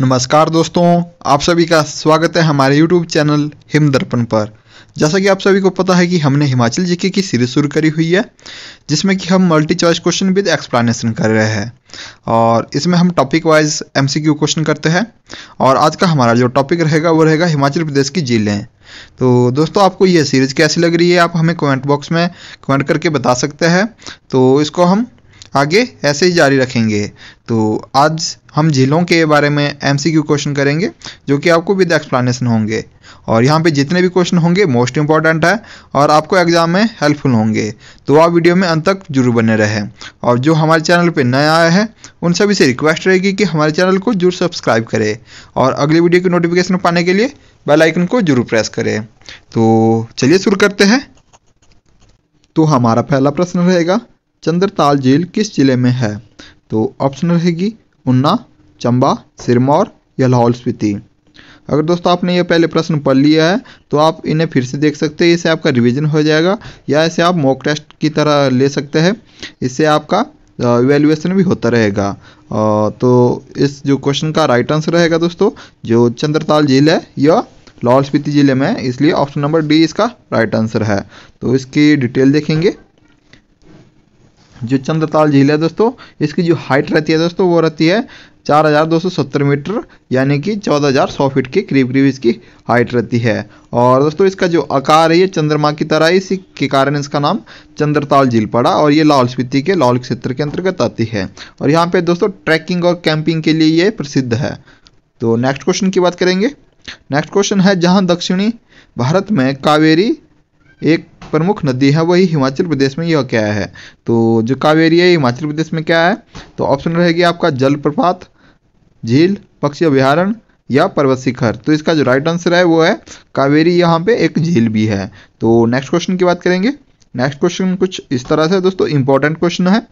नमस्कार दोस्तों आप सभी का स्वागत है हमारे यूट्यूब चैनल हिम दर्पण पर जैसा कि आप सभी को पता है कि हमने हिमाचल जीके की सीरीज शुरू करी हुई है जिसमें कि हम multi choice question with explanation कर रहे हैं और इसमें हम टॉपिक वाइज एमसीक्यू क्वेश्चन करते हैं और आज का हमारा जो टॉपिक रहेगा वो रहेगा हिमाचल प्रदेश की जिलें तो दोस्तों आपको ये सीरीज कैसी लग रही है आप हमें कमेंट बॉक्स में कमेंट करके बता सकते हैं तो इसको हम आगे ऐसे ही जारी रखेंगे तो आज हम झीलों के बारे में एम क्वेश्चन करेंगे जो कि आपको विद एक्सप्लानशन होंगे और यहाँ पे जितने भी क्वेश्चन होंगे मोस्ट इंपॉर्टेंट है और आपको एग्जाम में हेल्पफुल होंगे तो आप वीडियो में अंत तक जरूर बने रहें और जो हमारे चैनल पे नए आए हैं उन सभी से रिक्वेस्ट रहेगी कि हमारे चैनल को जरूर सब्सक्राइब करें और अगली वीडियो की नोटिफिकेशन पाने के लिए बेल आइकन को जरूर प्रेस करें तो चलिए शुरू करते हैं तो हमारा पहला प्रश्न रहेगा चंद्रताल झील किस जिले में है तो ऑप्शन रहेगी उन्ना चंबा सिरमौर या लाहौल स्पीति अगर दोस्तों आपने ये पहले प्रश्न पढ़ लिया है तो आप इन्हें फिर से देख सकते हैं इससे आपका रिवीजन हो जाएगा या इसे आप मॉक टेस्ट की तरह ले सकते हैं इससे आपका इवेल्युएसन भी होता रहेगा तो इस जो क्वेश्चन का राइट आंसर रहेगा दोस्तों जो चंद्रताल झील है यह लाहौल स्पीति ज़िले में इसलिए ऑप्शन नंबर डी इसका राइट आंसर है तो इसकी डिटेल देखेंगे जो चंद्रताल झील है दोस्तों इसकी जो हाइट रहती है दोस्तों वो रहती है चार हज़ार दो सौ सत्तर मीटर यानी कि चौदह हज़ार सौ फीट के करीब करीब इसकी हाइट रहती है और दोस्तों इसका जो आकार है ये चंद्रमा की तरह इसी के कारण इसका नाम चंद्रताल झील पड़ा और ये लाहौल स्पीति के लाहौल क्षेत्र के अंतर्गत आती है और यहाँ पे दोस्तों ट्रैकिंग और कैंपिंग के लिए ये प्रसिद्ध है तो नेक्स्ट क्वेश्चन की बात करेंगे नेक्स्ट क्वेश्चन है जहाँ दक्षिणी भारत में कावेरी एक प्रमुख नदी है वही हिमाचल प्रदेश में यह क्या है तो जो कावेरी है हिमाचल प्रदेश में क्या है तो ऑप्शन रहेगी आपका जलप्रपात झील पक्षी अभ्यारण या पर्वत शिखर तो इसका जो राइट आंसर है वो है कावेरी यहाँ पे एक झील भी है तो नेक्स्ट क्वेश्चन की बात करेंगे नेक्स्ट क्वेश्चन कुछ इस तरह से दोस्तों इंपॉर्टेंट क्वेश्चन है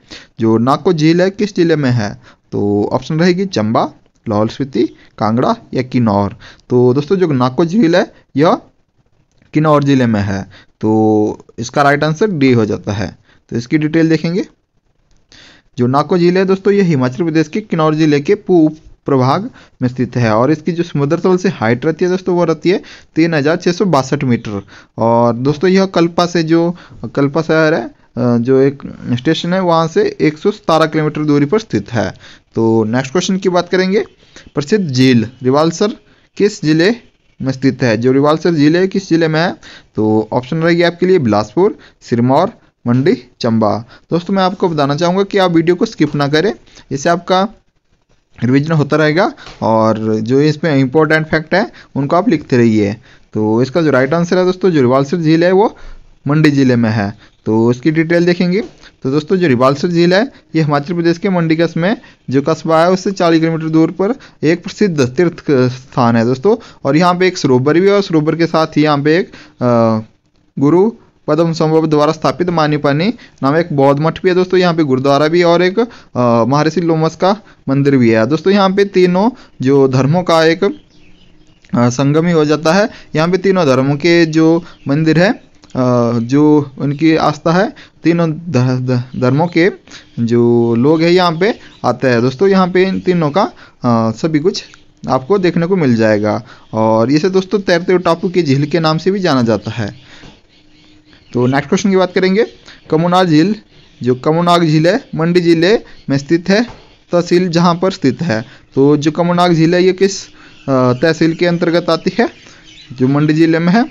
जो नाको झील है किस जिले में है तो ऑप्शन रहेगी चंबा लाहौल स्पीति कांगड़ा या किन्नौर तो दोस्तों जो नाको झील है यह किन्नौर जिले में है तो इसका राइट आंसर डी हो जाता है तो इसकी डिटेल देखेंगे जो नाको जिले है दोस्तों ये हिमाचल प्रदेश के किन्नौर जिले के पूप प्रभाग में स्थित है और इसकी जो समुद्र तल से हाइट रहती है दोस्तों वो रहती है तीन हज़ार छः सौ बासठ मीटर और दोस्तों यह कल्पा से जो कल्पा शहर है जो एक स्टेशन है वहाँ से एक सौ सतारह किलोमीटर दूरी पर स्थित है तो नेक्स्ट क्वेश्चन की बात करेंगे प्रसिद्ध झील रिवालसर किस जिले में स्थित है जो रिवालसर जिले है किस जिले में है तो ऑप्शन रहेगी आपके लिए बिलासपुर सिरमौर मंडी चंबा दोस्तों मैं आपको बताना चाहूँगा कि आप वीडियो को स्किप ना करें इससे आपका रिविजन होता रहेगा और जो इसमें इंपॉर्टेंट फैक्ट है उनको आप लिखते रहिए तो इसका जो राइट आंसर है दोस्तों जो रिवालसर झील है वो मंडी जिले में है तो उसकी डिटेल देखेंगे तो दोस्तों जो रिबालसर झील है ये हिमाचल प्रदेश के मंडी कस में जो कस्बा है उससे 40 किलोमीटर दूर पर एक प्रसिद्ध तीर्थ स्थान है दोस्तों और यहाँ पे एक सरोवर भी है और सरोवर के साथ ही यहाँ पे एक गुरु पद्म संभव द्वारा स्थापित मानीपानी नाम एक बौद्ध मठ भी है दोस्तों यहाँ पे गुरुद्वारा भी और एक महर्षि लोमस का मंदिर भी है दोस्तों यहाँ पे तीनों जो धर्मों का एक संगम ही हो जाता है यहाँ पे तीनों धर्मों के जो मंदिर है जो उनकी आस्था है तीनों धर्मों के जो लोग हैं यहाँ पे आते हैं दोस्तों यहाँ पे इन तीनों का सभी कुछ आपको देखने को मिल जाएगा और इसे दोस्तों तैरते हुए टापू की झील के नाम से भी जाना जाता है तो नेक्स्ट क्वेश्चन की बात करेंगे कमुनाग झील जो कमुनाग झील है मंडी जिले में स्थित है तहसील जहाँ पर स्थित है तो जो कमुनाग झील है ये किस तहसील के अंतर्गत आती है जो मंडी जिले में है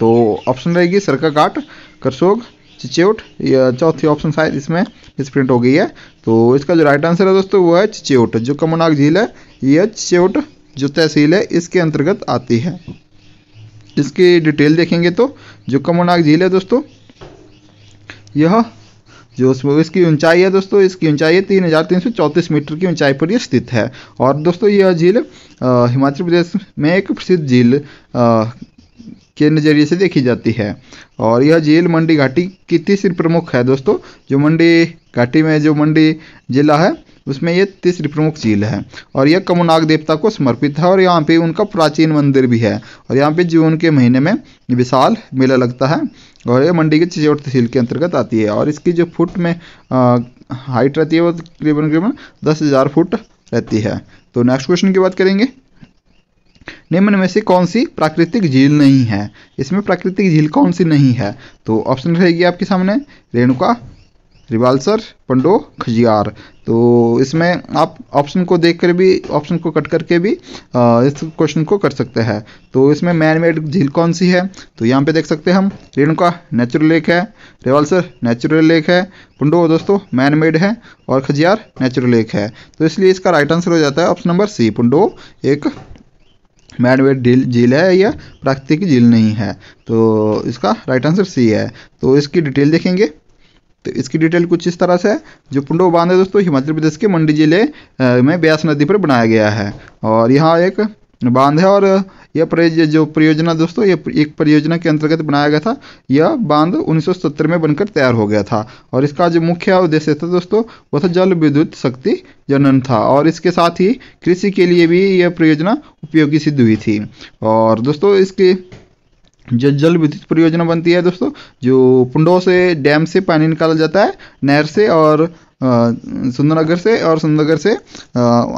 तो ऑप्शन रहेगी सरका घाट करसोग चिचेउट या चौथी ऑप्शन शायद इसमें मिसप्रिंट हो गई है तो इसका जो राइट आंसर है दोस्तों वो है चिचेउट जो कमनाग झील है यह चिचेउट जो तहसील है इसके अंतर्गत आती है इसकी डिटेल देखेंगे तो जो कमनाग झील है दोस्तों यह जो इसकी ऊंचाई है दोस्तों इसकी ऊंचाई है तीन हज़ार तीन सौ चौंतीस मीटर की ऊंचाई पर यह स्थित है और दोस्तों यह झील हिमाचल प्रदेश में एक प्रसिद्ध झील के नज़रिए से देखी जाती है और यह झील मंडी घाटी की तीसरी प्रमुख है दोस्तों जो मंडी घाटी में जो मंडी जिला है उसमें यह तीसरी प्रमुख झील है और यह कमुनाग देवता को समर्पित है और यहाँ पे उनका प्राचीन मंदिर भी है और यहाँ पे जून के महीने में विशाल मेला लगता है और यह मंडी के चिचौड़ तहसील के अंतर्गत आती है और इसकी जो फुट में आ, हाइट रहती है वो तकरीबन तकरीबन दस हज़ार फुट रहती है तो नेक्स्ट क्वेश्चन की बात करेंगे निम्न में से कौन सी प्राकृतिक झील नहीं है इसमें प्राकृतिक झील कौन सी नहीं है तो ऑप्शन रहेगी आपके सामने रेणुका रिवाल्सर पंडो खजियार तो इसमें आप ऑप्शन को देख कर भी ऑप्शन को कट करके भी इस क्वेश्चन को कर सकते हैं तो इसमें मैन मेड झील कौन सी है तो यहाँ पे देख सकते हैं हम रेणुका नेचुरल लेक है रिवालसर नेचुरल लेक है पुंडो दोस्तों मैन मेड है और खजियार नेचुरल लेक है तो इसलिए इसका राइट आंसर हो जाता है ऑप्शन नंबर सी पुंडो एक मैडवेड झील झील है या प्राकृतिक झील नहीं है तो इसका राइट आंसर सी है तो इसकी डिटेल देखेंगे तो इसकी डिटेल कुछ इस तरह से है जो पुंडो बांध है दोस्तों हिमाचल प्रदेश के मंडी जिले में ब्यास नदी पर बनाया गया है और यहाँ एक बांध है और यह जो परियोजना दोस्तों ये एक परियोजना के अंतर्गत बनाया गया था यह बांध 1970 में बनकर तैयार हो गया था और इसका जो मुख्य उद्देश्य था दोस्तों वह था जल विद्युत शक्ति जनन था और इसके साथ ही कृषि के लिए भी यह परियोजना उपयोगी सिद्ध हुई थी और दोस्तों इसके जो जल विद्युत परियोजना बनती है दोस्तों जो पुंडों से डैम से पानी निकाला जाता है नहर से और सुंदरनगर से और सुंदरनगर से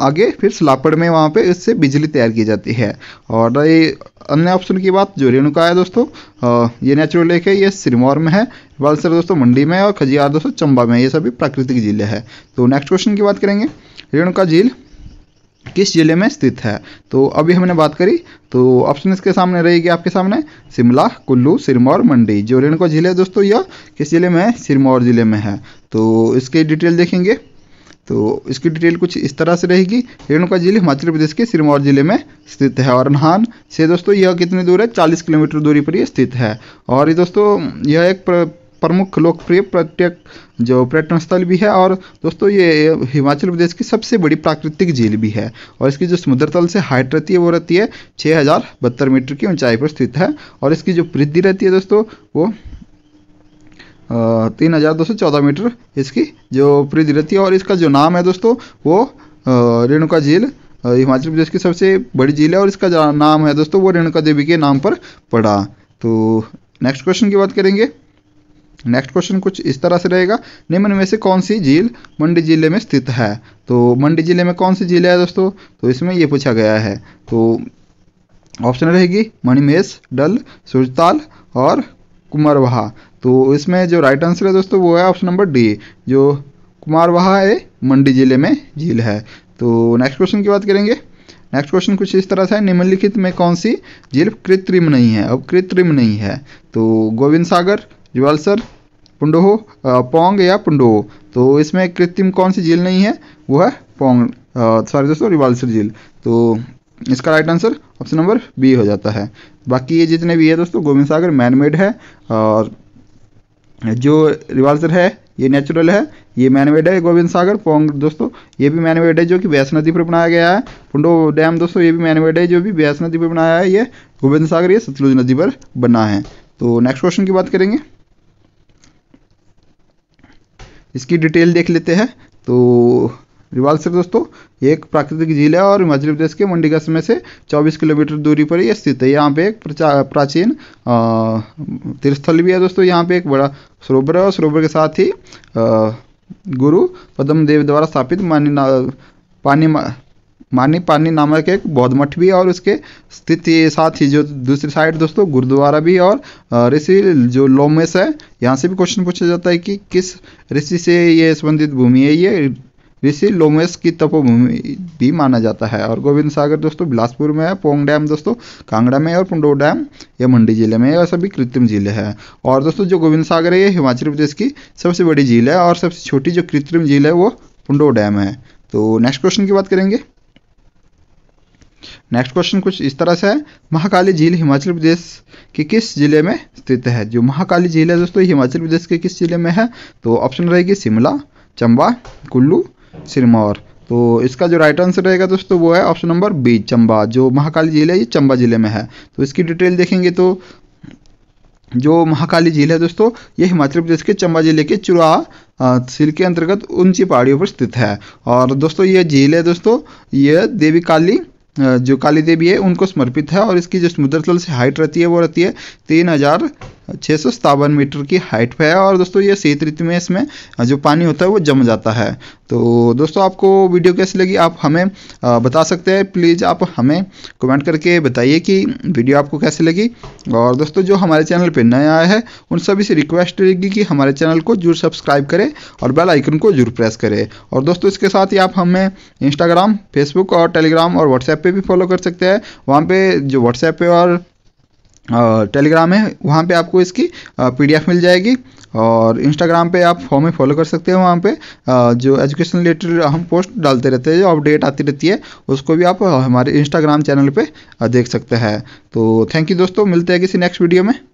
आगे फिर सलापड़ में वहाँ पे इससे बिजली तैयार की जाती है और ये अन्य ऑप्शन की बात जो रेणुका है दोस्तों ये नेचुरल लेक है ये सिरमौर में है बालसर दोस्तों मंडी में और खजियार दोस्तों चंबा में ये सभी प्राकृतिक झील हैं तो नेक्स्ट क्वेश्चन की बात करेंगे रेणुका झील किस ज़िले में स्थित है तो अभी हमने बात करी तो ऑप्शन इसके सामने रहेगी आपके सामने शिमला कुल्लू सिरमौर मंडी जो रेणुका ज़िले दोस्तों यह किस ज़िले में है सिरमौर ज़िले में है तो इसकी डिटेल देखेंगे तो इसकी डिटेल कुछ इस तरह से रहेगी रेणुका जिले हिमाचल प्रदेश के सिरमौर जिले में स्थित है और नहान से दोस्तों यह कितनी दूर है 40 किलोमीटर दूरी पर यह स्थित है और ये दोस्तों यह एक प्रमुख लोकप्रिय पर्यटक जो पर्यटन स्थल भी है और दोस्तों ये हिमाचल प्रदेश की सबसे बड़ी प्राकृतिक झील भी है और इसकी जो समुद्र तल से हाइट रहती है वो रहती है छः हज़ार बहत्तर मीटर की ऊंचाई पर स्थित है और इसकी जो वृद्धि रहती है दोस्तों वो तीन हज़ार दो सौ चौदह मीटर इसकी जो वृद्धि रहती है और इसका जो नाम है दोस्तों वो रेणुका झील हिमाचल प्रदेश की सबसे बड़ी झील है और इसका नाम है दोस्तों वो रेणुका देवी के नाम पर पड़ा तो नेक्स्ट क्वेश्चन की बात करेंगे नेक्स्ट क्वेश्चन कुछ इस तरह से रहेगा निम्न में से कौन सी झील मंडी जिले में स्थित है तो मंडी जिले में कौन सी झील है दोस्तों तो इसमें ये पूछा गया है तो ऑप्शन रहेगी मणिमेश डल सूरजताल और कुमारवाहा तो इसमें जो राइट आंसर है दोस्तों वो है ऑप्शन नंबर डी जो कुमारवाहा है मंडी जिले में झील है तो नेक्स्ट क्वेश्चन की बात करेंगे नेक्स्ट क्वेश्चन कुछ इस तरह से है निम्नलिखित में कौन सी झील कृत्रिम नहीं है अब कृत्रिम नहीं है तो गोविंद सागर ज्वालसर पुंडोहो पोंग या पुंडोहो तो इसमें कृत्रिम कौन सी झील नहीं है वो है पोंग सॉरी दोस्तों रिवालसर झील तो इसका right answer option number B हो जाता है बाकी ये जितने भी है दोस्तों गोविंद सागर मैनमेड है और जो रिवालसर है ये नेचुरल है ये मैनमेड है गोविंद सागर पोंग दोस्तों ये भी मैनमेड है जो कि बैस नदी पर बनाया गया है पुंडो डैम दोस्तों ये भी मैनमेड है जो भी बैस नदी पर बनाया है ये गोविंद सागर ये सतलुज नदी पर बना है तो नेक्स्ट क्वेश्चन की बात करेंगे इसकी डिटेल देख लेते हैं तो रिवालसर दोस्तों एक प्राकृतिक झील है और हिमाचल प्रदेश के मंडी कस्बे से 24 किलोमीटर दूरी पर यह स्थित है यहाँ पे एक प्राचीन तीर्थस्थल भी है दोस्तों यहाँ पे एक बड़ा सरोवर है और सरोवर के साथ ही आ, गुरु देव द्वारा स्थापित मानी पानी मानी पानी नामक एक बौद्ध मठ भी और उसके स्थिति साथ ही जो दूसरी साइड दोस्तों गुरुद्वारा भी और ऋषि जो लोमेश है यहाँ से भी क्वेश्चन पूछा जाता है कि किस ऋषि से ये संबंधित भूमि है ये ऋषि लोमेश की तपोभूमि भी माना जाता है और गोविंद सागर दोस्तों बिलासपुर में है पोंग डैम दोस्तों कांगड़ा में और पुंडो डैम ये मंडी जिले में और सभी कृत्रिम जिले हैं और दोस्तों जो गोविंद सागर है ये हिमाचल प्रदेश की सबसे बड़ी झील है और सबसे छोटी जो कृत्रिम झील है वो पुंडो डैम है तो नेक्स्ट क्वेश्चन की बात करेंगे नेक्स्ट क्वेश्चन कुछ इस तरह से है महाकाली झील हिमाचल प्रदेश के किस जिले में स्थित है जो महाकाली झील है दोस्तों हिमाचल प्रदेश के किस जिले में है तो ऑप्शन रहेगी शिमला चंबा कुल्लू सिरमौर तो इसका जो राइट आंसर रहेगा दोस्तों वो है ऑप्शन नंबर बी चंबा जो महाकाली झील है ये चंबा जिले में है तो इसकी डिटेल देखेंगे तो जो महाकाली झील है दोस्तों ये हिमाचल प्रदेश के चंबा जिले के चुरा सिल के अंतर्गत ऊंची पहाड़ियों पर स्थित है और दोस्तों ये झील है दोस्तों ये देवी काली जो काली देवी है उनको समर्पित है और इसकी जो समुद्र तल से हाइट रहती है वो रहती है तीन हज़ार छः सौ मीटर की हाइट पर है और दोस्तों ये शीत ऋतु में इसमें जो पानी होता है वो जम जाता है तो दोस्तों आपको वीडियो कैसी लगी आप हमें बता सकते हैं प्लीज़ आप हमें कमेंट करके बताइए कि वीडियो आपको कैसी लगी और दोस्तों जो हमारे चैनल पर नए आया है उन सभी से रिक्वेस्ट रहेगी कि हमारे चैनल को जरूर सब्सक्राइब करें और बेल आइकन को जरूर प्रेस करें और दोस्तों इसके साथ ही आप हमें इंस्टाग्राम फेसबुक और टेलीग्राम और व्हाट्सएप पर भी फॉलो कर सकते हैं वहाँ पर जो व्हाट्सएप पर और टेलीग्राम है वहाँ पे आपको इसकी पीडीएफ मिल जाएगी और इंस्टाग्राम पे आप हमें फॉलो कर सकते हैं वहाँ पे जो एजुकेशन रिलेटेड हम पोस्ट डालते रहते हैं जो अपडेट आती रहती है उसको भी आप हमारे इंस्टाग्राम चैनल पे देख सकते हैं तो थैंक यू दोस्तों मिलते हैं किसी नेक्स्ट वीडियो में